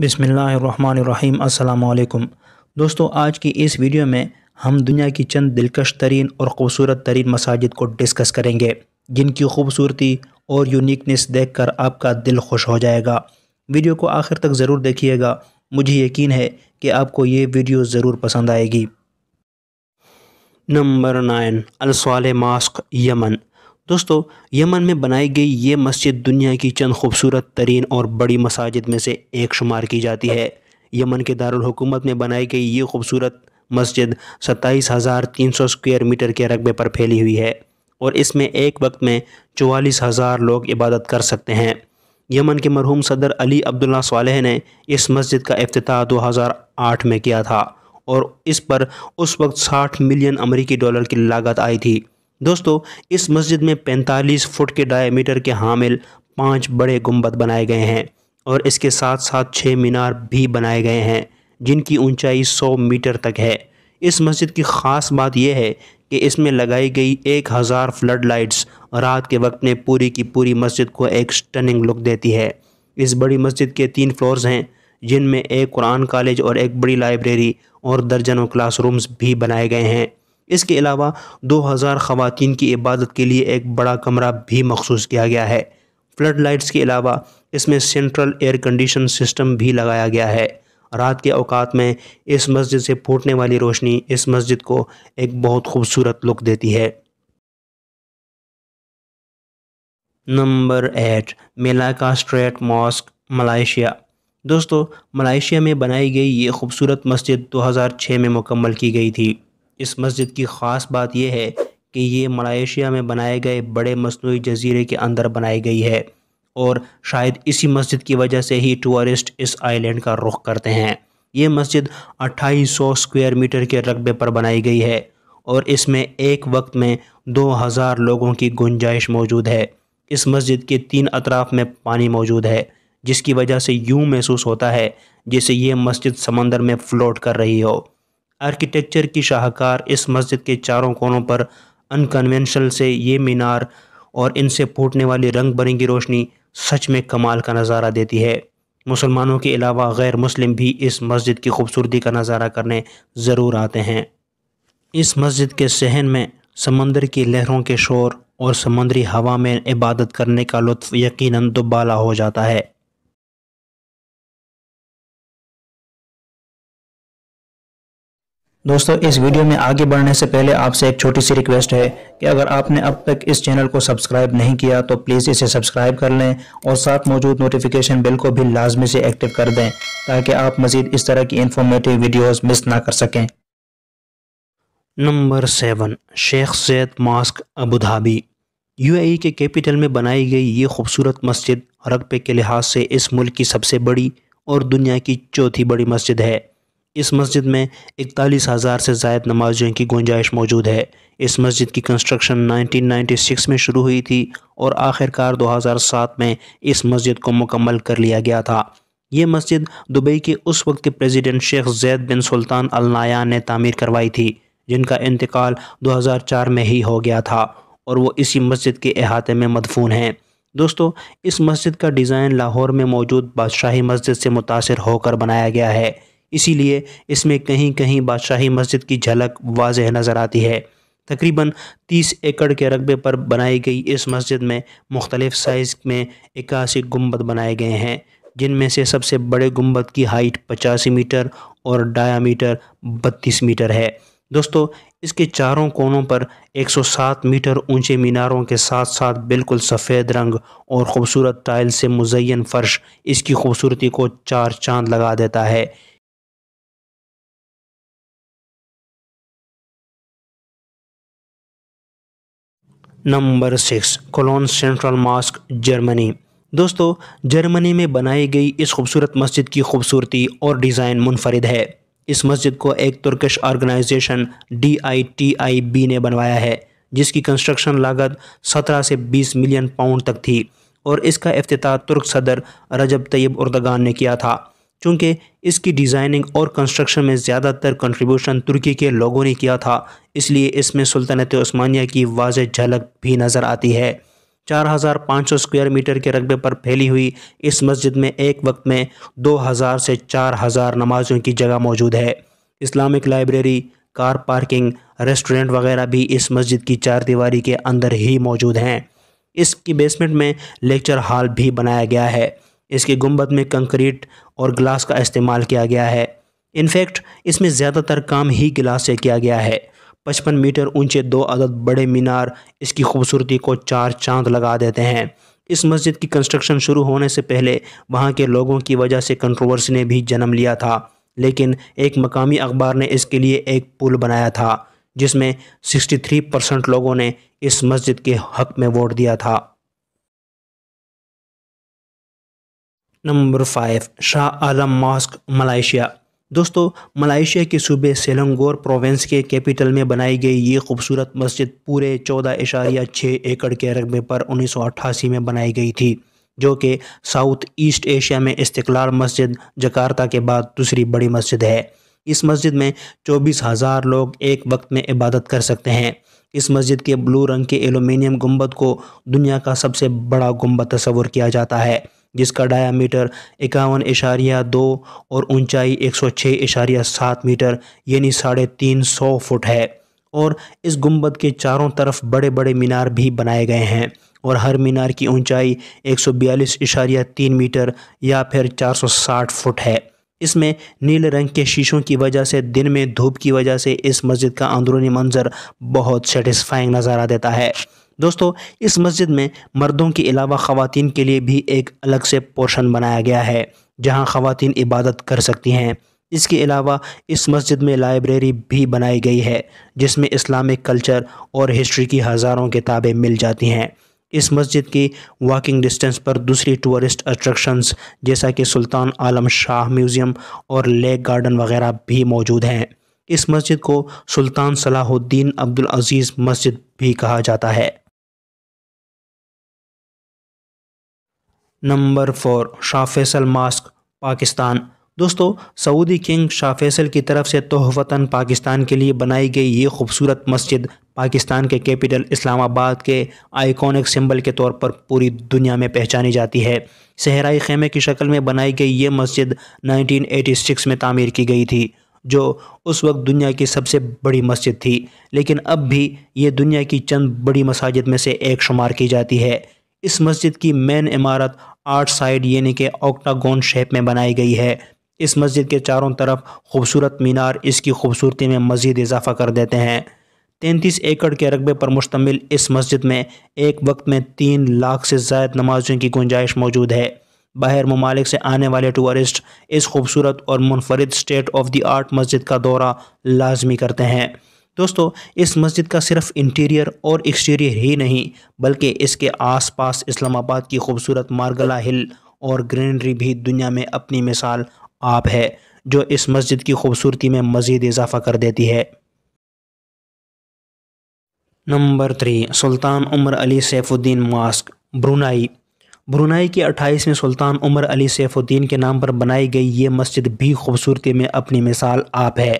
बिसमीम् अल्लाम दोस्तों आज की इस वीडियो में हम दुनिया की चंद दिलकश तरीन और ख़ूबसूरत तरीन मसाजिद को डिस्कस करेंगे जिनकी खूबसूरती और यूनिकनेस देख कर आपका दिल खुश हो जाएगा वीडियो को आखिर तक ज़रूर देखिएगा मुझे यकीन है कि आपको ये वीडियो ज़रूर पसंद आएगी नंबर नाइन अलसवाल मास्क यमन दोस्तों यमन में बनाई गई ये मस्जिद दुनिया की चंद खूबसूरत तरीन और बड़ी मसाजिद में से एक शुमार की जाती है यमन के दारकूमत में बनाई गई ये खूबसूरत मस्जिद सत्ताईस हज़ार तीन सौ स्क्वेयर मीटर के रकबे पर फैली हुई है और इसमें एक वक्त में चवालीस हज़ार लोग इबादत कर सकते हैं यमन के मरहूम सदर अली अब्दुल्ला सालह ने इस मस्जिद का अफ्ताह दो हज़ार आठ में किया था और इस पर उस वक्त साठ मिलियन अमरीकी डॉलर की लागत आई थी दोस्तों इस मस्जिद में 45 फुट के डायमीटर के हामिल पांच बड़े गुंबद बनाए गए हैं और इसके साथ साथ छः मीनार भी बनाए गए हैं जिनकी ऊंचाई 100 मीटर तक है इस मस्जिद की ख़ास बात यह है कि इसमें लगाई गई एक हज़ार फ्लड लाइट्स रात के वक्त में पूरी की पूरी मस्जिद को एक स्टनिंग लुक देती है इस बड़ी मस्जिद के तीन फ्लोर्स हैं जिनमें एक कुरान कॉलेज और एक बड़ी लाइब्रेरी और दर्जनों क्लासरूम्स भी बनाए गए हैं इसके अलावा 2000 ख़वान की इबादत के लिए एक बड़ा कमरा भी मखसूस किया गया है फ्लड लाइट्स के अलावा इसमें सेंट्रल एयर कंडीशन सिस्टम भी लगाया गया है रात के अवकात में इस मस्जिद से फूटने वाली रोशनी इस मस्जिद को एक बहुत खूबसूरत लुक देती है number eight Melaka strait mosque Malaysia दोस्तों मलाइशिया में बनाई गई ये खूबसूरत मस्जिद 2006 में मुकम्मल की गई थी इस मस्जिद की ख़ास बात यह है कि ये मलाइशिया में बनाए गए बड़े मसनू जजीरे के अंदर बनाई गई है और शायद इसी मस्जिद की वजह से ही टूरिस्ट इस आइलैंड का रुख करते हैं ये मस्जिद 2800 स्क्वायर मीटर के रकबे पर बनाई गई है और इसमें एक वक्त में 2000 लोगों की गुंजाइश मौजूद है इस मस्जिद के तीन अतराफ़ में पानी मौजूद है जिसकी वजह से यूँ महसूस होता है जैसे ये मस्जिद समंदर में फ़्लोट कर रही हो आर्किटेक्चर की शाहकार इस मस्जिद के चारों कोनों पर अनकन्वेंशनल से ये मीनार और इनसे फूटने वाली रंग बिरंगी रोशनी सच में कमाल का नज़ारा देती है मुसलमानों के अलावा गैर मुस्लिम भी इस मस्जिद की खूबसूरती का नज़ारा करने ज़रूर आते हैं इस मस्जिद के सहन में समंदर की लहरों के शोर और समंदरी हवा में इबादत करने का लुत्फ़ यकीनन दुबाला हो जाता है दोस्तों इस वीडियो में आगे बढ़ने से पहले आपसे एक छोटी सी रिक्वेस्ट है कि अगर आपने अब तक इस चैनल को सब्सक्राइब नहीं किया तो प्लीज़ इसे सब्सक्राइब कर लें और साथ मौजूद नोटिफिकेशन बेल को भी लाजमी से एक्टिव कर दें ताकि आप मज़ीद इस तरह की इन्फॉर्मेटिव वीडियोस मिस ना कर सकें number seven Sheikh Zayed mosque Abu Dhabi यू के कैपिटल में बनाई गई ये खूबसूरत मस्जिद रकबे के लिहाज से इस मुल्क की सबसे बड़ी और दुनिया की चौथी बड़ी मस्जिद है इस मस्जिद में इकतालीस हज़ार से जायद नमाजियों की गुंजाइश मौजूद है इस मस्जिद की कंस्ट्रक्शन 1996 में शुरू हुई थी और आखिरकार 2007 में इस मस्जिद को मुकम्मल कर लिया गया था ये मस्जिद दुबई के उस वक्त के president Sheikh Zayed bin Sultan Al Nahyan ने तामीर करवाई थी जिनका इंतकाल 2004 में ही हो गया था और वो इसी मस्जिद के अहाते में मदफून हैं दोस्तों इस मस्जिद का डिज़ाइन लाहौर में मौजूद बादशाही मस्जिद से मुतासर होकर बनाया गया है इसीलिए इसमें कहीं कहीं बादशाही मस्जिद की झलक वाज नज़र आती है तकरीबन 30 एकड़ के रकबे पर बनाई गई इस मस्जिद में मुख्तलिफ़ साइज़ में इक्यासी गुम्बद बनाए गए हैं जिनमें से सबसे बड़े गुम्बद की हाइट पचासी मीटर और डायामीटर बत्तीस मीटर है दोस्तों इसके चारों कोनों पर 107 मीटर ऊंचे मीनारों के साथ साथ बिल्कुल सफ़ेद रंग और ख़ूबसूरत टाइल से मुजैन फ़र्श इसकी खूबसूरती को चार चांद लगा देता है number six Cologne central mosque Germany दोस्तों जर्मनी में बनाई गई इस खूबसूरत मस्जिद की खूबसूरती और डिज़ाइन मुनफरद है इस मस्जिद को एक Turkish organisation D I T I B ने बनवाया है जिसकी कंस्ट्रक्शन लागत 17 से 20 मिलियन पाउंड तक थी और इसका अफ्ताह तुर्क सदर रजब तैयब उर्दगान ने किया था चूँकि इसकी डिज़ाइनिंग और कंस्ट्रक्शन में ज़्यादातर कंट्रीब्यूशन तुर्की के लोगों ने किया था इसलिए इसमें सुल्तनत ओस्मानिया की वाज झलक भी नज़र आती है 4,500 स्क्वायर मीटर के रकबे पर फैली हुई इस मस्जिद में एक वक्त में 2,000 से 4,000 नमाजों की जगह मौजूद है Islamic library car parking restaurant वगैरह भी इस मस्जिद की चार दीवारी के अंदर ही मौजूद हैं इसकी बेसमेंट में लेक्चर हॉल भी बनाया गया है इसके गुंबद में कंक्रीट और ग्लास का इस्तेमाल किया गया है इनफैक्ट इसमें ज़्यादातर काम ही गिलास से किया गया है पचपन मीटर ऊंचे दो अदद बड़े मीनार इसकी खूबसूरती को चार चांद लगा देते हैं इस मस्जिद की कंस्ट्रक्शन शुरू होने से पहले वहाँ के लोगों की वजह से कंट्रोवर्सी ने भी जन्म लिया था लेकिन एक मकामी अखबार ने इसके लिए एक पुल बनाया था जिसमें 63 परसेंट लोगों ने इस मस्जिद के हक में वोट दिया था number five Shah Alam mosque Malaysia दोस्तों मलाइशिया के सूबे सेलंगोर प्रोविंस के कैपिटल में बनाई गई ये खूबसूरत मस्जिद पूरे चौदह इशारिया छः एकड़ के रकबे पर उन्नीस सौ अट्ठासी में बनाई गई थी जो कि साउथ ईस्ट एशिया में इस्तलाल मस्जिद जकार्ता के बाद दूसरी बड़ी मस्जिद है इस मस्जिद में चौबीस हज़ार लोग एक वक्त में इबादत कर सकते हैं इस मस्जिद के ब्लू रंग के एलुमिनियम गुम्बद को दुनिया का सबसे बड़ा गुम्बद तस्वर किया जाता है जिसका डायामीटर इक्यावन इशारिया दो और ऊंचाई एक सौ छः इशारिया सात मीटर यानी साढ़े तीन सौ फुट है और इस गुंबद के चारों तरफ बड़े बड़े मीनार भी बनाए गए हैं और हर मीनार की ऊंचाई एक सौ बयालीस इशारिया तीन मीटर या फिर चार सौ साठ फुट है इसमें नीले रंग के शीशों की वजह से दिन में धूप की वजह से इस मस्जिद का अंदरूनी मंजर बहुत सेटिस्फाइंग नज़ारा देता है दोस्तों इस मस्जिद में मर्दों के अलावा ख़वान के लिए भी एक अलग से पोर्शन बनाया गया है जहां ख़वान इबादत कर सकती हैं इसके अलावा इस मस्जिद में लाइब्रेरी भी बनाई गई है जिसमें इस्लामिक कल्चर और हिस्ट्री की हज़ारों किताबें मिल जाती हैं इस मस्जिद की वॉकिंग डिस्टेंस पर दूसरी टूरिस्ट अट्रैक्शंस जैसा कि सुल्तान आलम शाह म्यूज़ियम और लेक गार्डन वगैरह भी मौजूद हैं इस मस्जिद को सुल्तान सलाहुद्दीन अब्दुल अजीज़ मस्जिद भी कहा जाता है number four Shah Faisal mosque Pakistan दोस्तों सऊदी किंग शाह फैसल की तरफ से तोहफ़ता पाकिस्तान के लिए बनाई गई ये खूबसूरत मस्जिद पाकिस्तान के कैपिटल इस्लामाबाद के आइकॉनिक सिंबल के तौर पर पूरी दुनिया में पहचानी जाती है सहराई खेमे की शक्ल में बनाई गई ये मस्जिद 1986 में तामीर की गई थी जो उस वक्त दुनिया की सबसे बड़ी मस्जिद थी लेकिन अब भी ये दुनिया की चंद बड़ी मसाजिद में से एक शुमार की जाती है इस मस्जिद की मेन इमारत आठ साइड यानी कि ऑक्टागोन शेप में बनाई गई है इस मस्जिद के चारों तरफ खूबसूरत मीनार इसकी खूबसूरती में मज़ीद इजाफा कर देते हैं तैंतीस एकड़ के रकबे पर मुश्तमिल इस मस्जिद में एक वक्त में तीन लाख से जायद नमाजों की गुंजाइश मौजूद है बाहर ममालिक से आने वाले टूरिस्ट इस खूबसूरत और मुनफरद स्टेट ऑफ द आर्ट मस्जिद का दौरा लाजमी करते हैं दोस्तों इस मस्जिद का सिर्फ इंटीरियर और एक्सटीरियर ही नहीं बल्कि इसके आसपास इस्लामाबाद की खूबसूरत मारगला हिल और ग्रीनरी भी दुनिया में अपनी मिसाल आप है जो इस मस्जिद की खूबसूरती में मज़ीद इजाफा कर देती है number three Sultan Omar Ali Saifuddien mosque Brunei Brunei के 28वें सुल्तान उमर अली सैफुद्दीन के नाम पर बनाई गई ये मस्जिद भी खूबसूरती में अपनी मिसाल आप है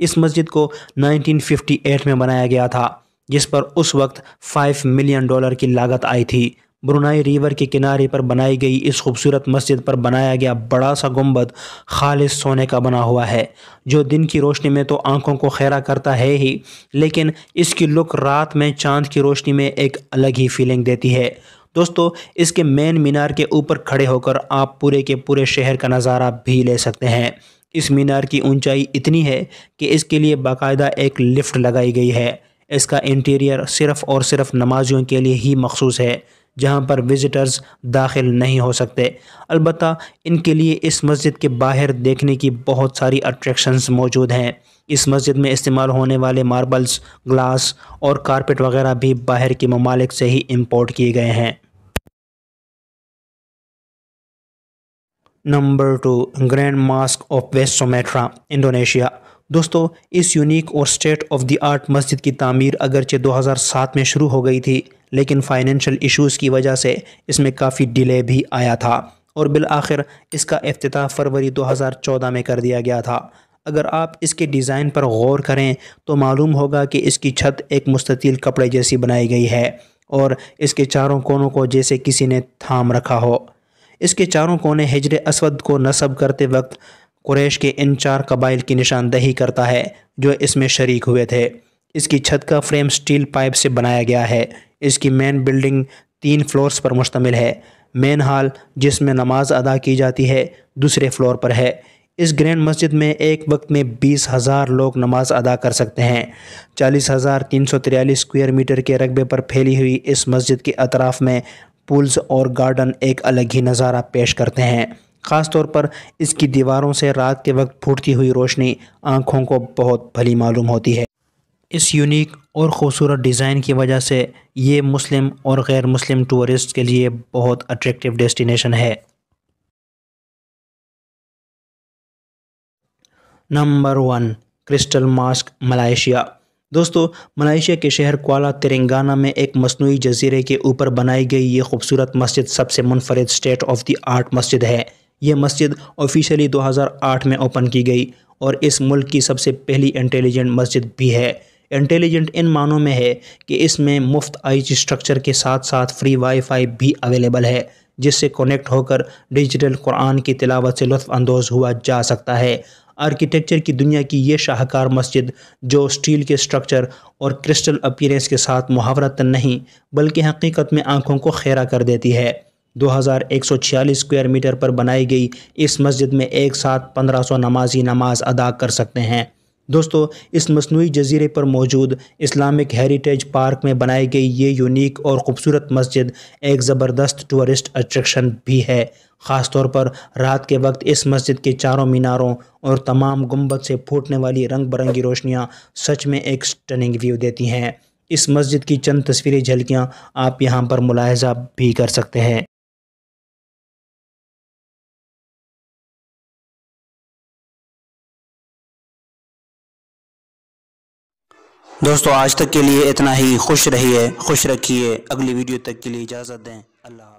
इस मस्जिद को 1958 में बनाया गया था जिस पर उस वक्त 5 मिलियन डॉलर की लागत आई थी ब्रुनाई रिवर के किनारे पर बनाई गई इस खूबसूरत मस्जिद पर बनाया गया बड़ा सा गुम्बद खालिश सोने का बना हुआ है जो दिन की रोशनी में तो आंखों को खैरा करता है ही लेकिन इसकी लुक रात में चांद की रोशनी में एक अलग ही फीलिंग देती है दोस्तों इसके मेन मीनार के ऊपर खड़े होकर आप पूरे के पूरे शहर का नज़ारा भी ले सकते हैं इस मीनार की ऊंचाई इतनी है कि इसके लिए बाकायदा एक लिफ्ट लगाई गई है इसका इंटीरियर सिर्फ और सिर्फ नमाजियों के लिए ही मखसूस है जहां पर विज़िटर्स दाखिल नहीं हो सकते अलबत् इनके लिए इस मस्जिद के बाहर देखने की बहुत सारी अट्रैक्शंस मौजूद हैं इस मस्जिद में इस्तेमाल होने वाले मार्बल्स ग्लास और कारपेट वगैरह भी बाहर के ममालिक से ही इम्पोर्ट किए गए हैं number two grand mosque of West Sumatra Indonesia दोस्तों इस यूनिक और स्टेट ऑफ द आर्ट मस्जिद की तामीर अगरचे 2007 में शुरू हो गई थी लेकिन फाइनेंशियल इश्यूज़ की वजह से इसमें काफ़ी डिले भी आया था और बिल आखिर इसका अफ्ताह फरवरी 2014 में कर दिया गया था अगर आप इसके डिज़ाइन पर गौर करें तो मालूम होगा कि इसकी छत एक मुस्तिल कपड़े जैसी बनाई गई है और इसके चारों कोनों को जैसे किसी ने थाम रखा हो इसके चारों कोने हिजर असवद को नस्ब करते वक्त कुरैश के इन चार कबाइल की निशानदही करता है जो इसमें शरीक हुए थे इसकी छत का फ्रेम स्टील पाइप से बनाया गया है इसकी मेन बिल्डिंग तीन फ्लोर्स पर मुश्तमिल है मेन हॉल जिसमें नमाज अदा की जाती है दूसरे फ्लोर पर है इस ग्रैंड मस्जिद में एक वक्त में बीस हज़ार लोग नमाज अदा कर सकते हैं चालीस हज़ार तीन सौ तिरयालीस स्क्वेयर मीटर के रकबे पर फैली हुई इस मस्जिद के अतराफ़ में पुल्स और गार्डन एक अलग ही नज़ारा पेश करते हैं ख़ास तौर पर इसकी दीवारों से रात के वक्त फूटती हुई रोशनी आँखों को बहुत भली मालूम होती है इस यूनिक और ख़ूबसूरत डिज़ाइन की वजह से ये मुस्लिम और गैर मुस्लिम टूरिस्ट के लिए बहुत अट्रैक्टिव डेस्टिनेशन है number one crystal mosque Malaysia दोस्तों मलाइशिया के शहर कोला तेलंगाना में एक मसनू जजीरे के ऊपर बनाई गई ये खूबसूरत मस्जिद सबसे मुनफरद स्टेट ऑफ द आर्ट मस्जिद है ये मस्जिद ऑफिशियली 2008 में ओपन की गई और इस मुल्क की सबसे पहली इंटेलिजेंट मस्जिद भी है इंटेलिजेंट इन मानों में है कि इसमें मुफ्त आई स्ट्रक्चर के साथ साथ फ्री वाईफाई भी अवेलेबल है जिससे कनेक्ट होकर डिजिटल कुरान की तिलावत से लुफानंदोज़ हुआ जा सकता है आर्किटेक्चर की दुनिया की ये शाहकार मस्जिद जो स्टील के स्ट्रक्चर और क्रिस्टल अपीरेंस के साथ मुहावरतन नहीं बल्कि हकीकत में आंखों को खैरा कर देती है 2146 स्क्वायर मीटर पर बनाई गई इस मस्जिद में एक साथ 1500 नमाजी नमाज अदा कर सकते हैं दोस्तों इस मसनू जजीरे पर मौजूद इस्लामिक हेरिटेज पार्क में बनाई गई ये यूनिक और ख़ूबसूरत मस्जिद एक ज़बरदस्त टूरिस्ट अट्रैक्शन भी है ख़ास तौर पर रात के वक्त इस मस्जिद के चारों मीनारों और तमाम गुंबद से फूटने वाली रंग बिरंगी रोशनियाँ सच में एक स्टनिंग व्यू देती हैं इस मस्जिद की चंद तस्वीरें झलकियाँ आप यहाँ पर मुलाहजा भी कर सकते हैं दोस्तों आज तक के लिए इतना ही खुश रहिए खुश रखिए अगली वीडियो तक के लिए इजाज़त दें अल्लाह